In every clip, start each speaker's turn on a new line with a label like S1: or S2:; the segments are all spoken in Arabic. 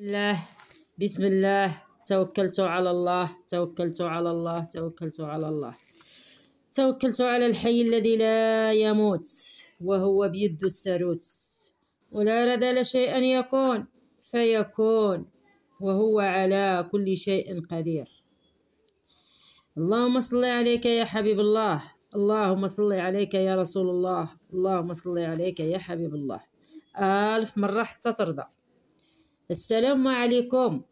S1: الله بسم الله توكلت على الله توكلت على الله توكلت على الله توكلت على الحي الذي لا يموت وهو بيد السروت ولا رد أن يكون فيكون وهو على كل شيء قدير اللهم صل عليك يا حبيب الله اللهم صل عليك يا رسول الله اللهم صل عليك يا حبيب الله ألف مرة حتى ترضى السلام عليكم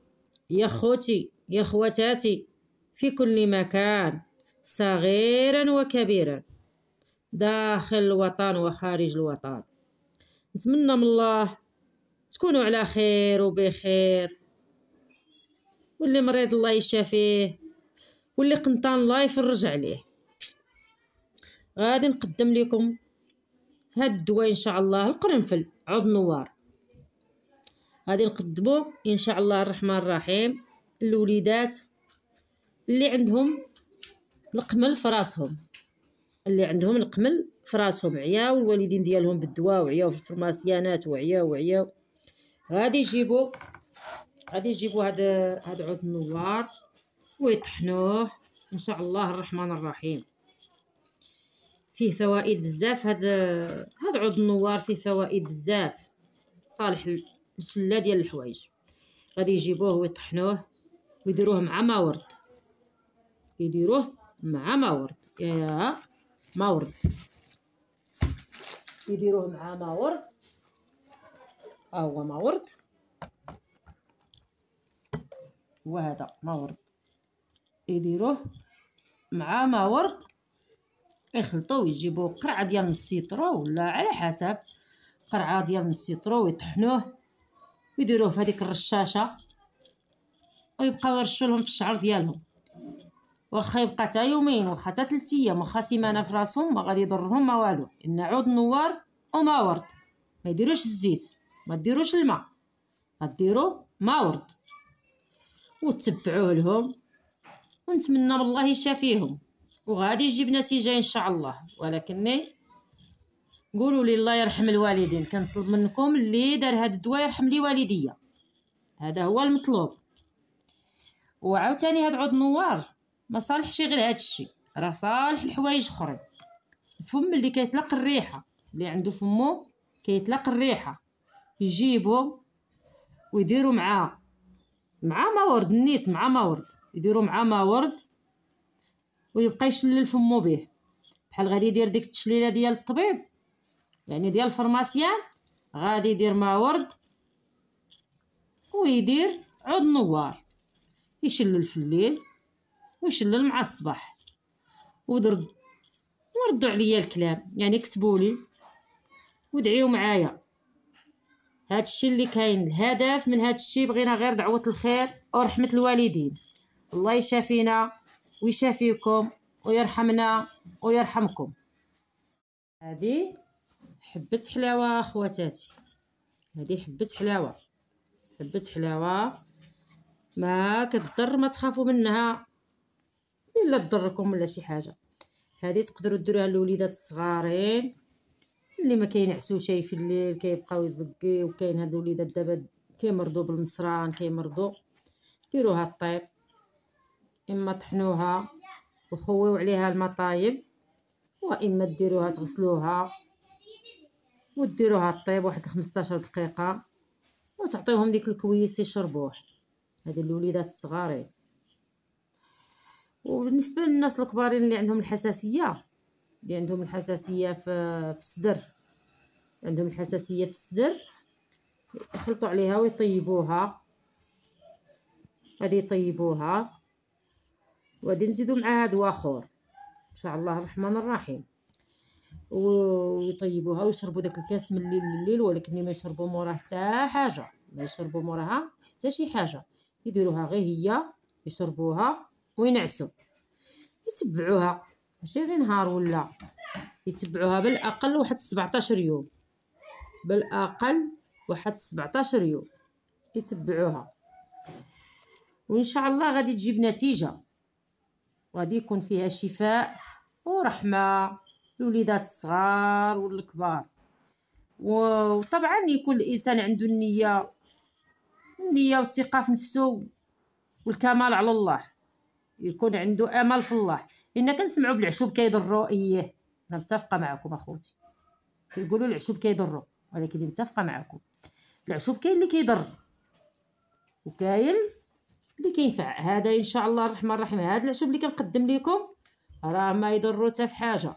S1: يا خوتي يا خواتاتي في كل مكان صغيرا وكبيرا داخل الوطن وخارج الوطن نتمنى من الله تكونوا على خير وبخير واللي مريض الله يشافيه واللي قنطان الله يفرج عليه غادي نقدم لكم هاد الدواء ان شاء الله القرنفل عود نوار غادي نقدمو ان شاء الله الرحمن الرحيم الوليدات اللي عندهم القمل في راسهم اللي عندهم القمل في راسهم عياو الوالدين ديالهم بالدواء وعياو في الفرماسيانات وعياو وعياو غادي يجيبو غادي يجيبو هاد هاد عود النوار ويطحنوه ان شاء الله الرحمن الرحيم فيه فوائد بزاف هاد هاد عود النوار فيه فوائد بزاف صالح مسله ديال الحوايج غادي يجيبوه ويطحنوه ويديروه مع ما ورد يديروه مع ما ورد يا ما ورد يديروه مع ما ورد ها هو ما ورد هو هذا ما ورد يديروه مع ما ورد يخلطوه ويجيبوه قرعه ديال السيترو ولا على حسب قرعه ديال السيترو ويطحنوه ويديروه في هذيك الرشاشه ويبقاو يرشوا لهم في الشعر ديالهم واخا يبقى تا يومين واخا تا 3 ايام واخا سيمانه في راسهم ما غادي يضرهم ما والو ان عود نوار وما ورد ما يديروش الزيت ما ديروش الماء غديروا ما ورد وتبعوه لهم ونتمنى من الله يشافيهم وغادي يجيب نتيجه ان شاء الله ولكني قولوا لي الله يرحم الوالدين كنطلب منكم اللي دار هذا الدواء يرحم لي والديا هذا هو المطلوب وعاوتاني هاد عود نوار ما صالحش غير هاد الشيء راه صالح لحوايج اخرين الفم اللي كيطلق الريحه اللي عنده فمو كيطلق الريحه يجيبو ويديروا معاه مع ما ورد النيت مع ما ورد يديروا مع ما ورد ويبقى يشلل فمو به بحال غادي يدير ديك التشليله ديال الطبيب يعني ديال الفرماسيان غادي يدير ماورد ويدير عود نوار يشلل في الليل ويشلل مع الصباح ودرد وردوا عليا الكلام يعني كتبوا لي ودعيو معايا هادشي اللي كاين الهدف من هادشي بغينا غير دعوه الخير ورحمه الوالدين الله يشافينا ويشافيكم ويرحمنا ويرحمكم هذه حبه حلاوه خواتاتي هذه حبه حلاوه حبه حلاوه ما كتضر ما تخافوا منها الا تضركم ولا شي حاجه هذه تقدروا ديروها للوليدات الصغارين اللي ما كينعسوا شي في الليل كيبقاو يزقي وكاين هاد الوليدات دابا كيمرضوا بالمصران كيمرضوا ديروها الطيب اما طحنوها وخويو عليها المطايب واما ديروها تغسلوها وديروها طيب واحد 15 دقيقه وتعطيوهم ديك الكويس يشربوه هذه الوليدات الصغار وبالنسبه للناس الكبارين اللي عندهم الحساسيه اللي عندهم الحساسيه في الصدر عندهم الحساسيه في الصدر يخلطوا عليها ويطيبوها هذه يطيبوها وغادي نزيدو معاها دواء اخر ان شاء الله الرحمن الرحيم ويطيبوها ويشربوا داك الكاس من الليل لليل ولكن ما يشربوا موراه حتى حاجه ما يشربوا موراها حتى شي حاجه يديروها غير هي يشربوها وينعسوا يتبعوها ماشي غير نهار ولا يتبعوها بالاقل واحد 17 يوم بالاقل واحد 17 يوم يتبعوها وان شاء الله غادي تجيب نتيجه وغادي يكون فيها شفاء ورحمه الوليدات الصغار والكبار وطبعا يكون الانسان عنده النيه النيه والثقه في نفسه والكمال على الله يكون عنده امل في الله لان كنسمعوا بالعشوب كيضروا اياه انا متفقه معكم اخوتي كيقولوا العشوب كيضروا ولكن متفقه معكم العشوب كاين اللي كيضر وكاين اللي كينفع هذا ان شاء الله الرحمن الرحيم هذا العشوب اللي كنقدم لكم راه ما يضروا حتى في حاجه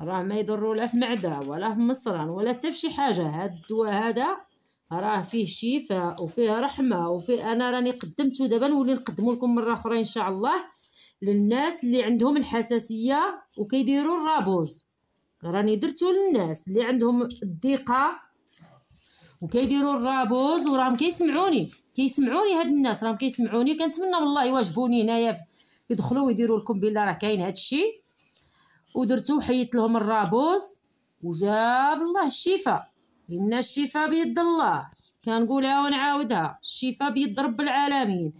S1: راه ما يضروا لا في معده ولا في مصران ولا حتى في شي حاجه هاد الدواء هذا راه فيه شفاء وفيه رحمه وفيه انا راني قدمته دابا نولي نقدمه لكم مره اخرى ان شاء الله للناس اللي عندهم الحساسيه وكيديروا الرابوز راني درتو للناس اللي عندهم الضيقه وكيديروا الرابوز وراهم كيسمعوني كيسمعوني هاد الناس راهم كيسمعوني كنتمنى الله يواجبوني هنايا يدخلوا ويديروا لكم بالله راه كاين هادشي ودرتو وحيت لهم الرابوز وجاب الله الشفاء إن الشفاء بيد الله كنقولها ونعاودها الشفاء بيد رب العالمين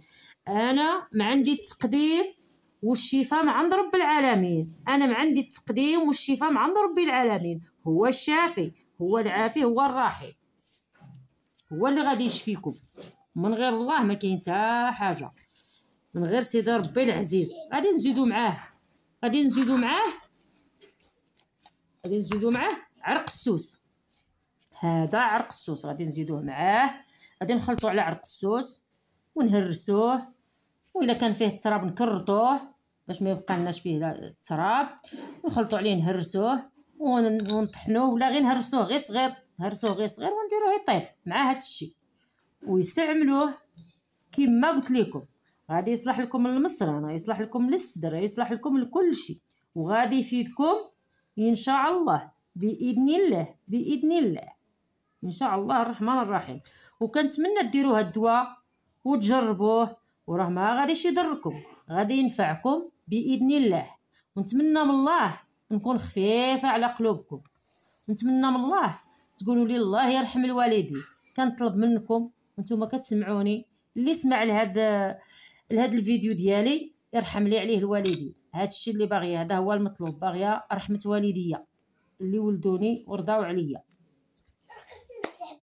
S1: أنا ما عندي التقدير والشفاء من عند رب العالمين انا ما عندي التقديم والشفاء من عند ربي العالمين هو الشافي هو العافي هو الراحي هو اللي غادي يشفيكم من غير الله ما كاين حتى حاجه من غير سيدي ربي العزيز غادي نزيدو معاه غادي نزيدو معاه غادي نزيدو معاه عرق السوس هذا عرق السوس غادي نزيدوه معاه غادي نخلطو على عرق السوس ونهرسوه وإلا كان فيه التراب نكرطوه باش ما يبقى لناش فيه التراب ونخلطو عليه نهرسوه ونطحنوه ولا غير نهرسوه غير صغير نهرسوه غير صغير ونديروه يطيب مع هادشي ويستعملوه كيما قلت لكم غادي يصلح لكم المصرانه يصلح لكم للصدر يصلح لكم لكل شيء وغادي يفيدكم إن شاء الله بإذن الله بإذن الله إن شاء الله الرحمن الرحيم وكنتمنى ديروا هاد الدواء وتجربوه وراه ما غاديش يضركم غادي ينفعكم بإذن الله ونتمنى من الله نكون خفيفة على قلوبكم نتمنى من الله تقولوا لي الله يرحم الوالدين كنطلب منكم وانتم كتسمعوني اللي سمع لهاد لهاد الفيديو ديالي يرحم لي عليه الوالدين الشيء اللي باغيه هذا هو المطلوب باغيه رحمه والديا اللي ولدوني ورضاو عليا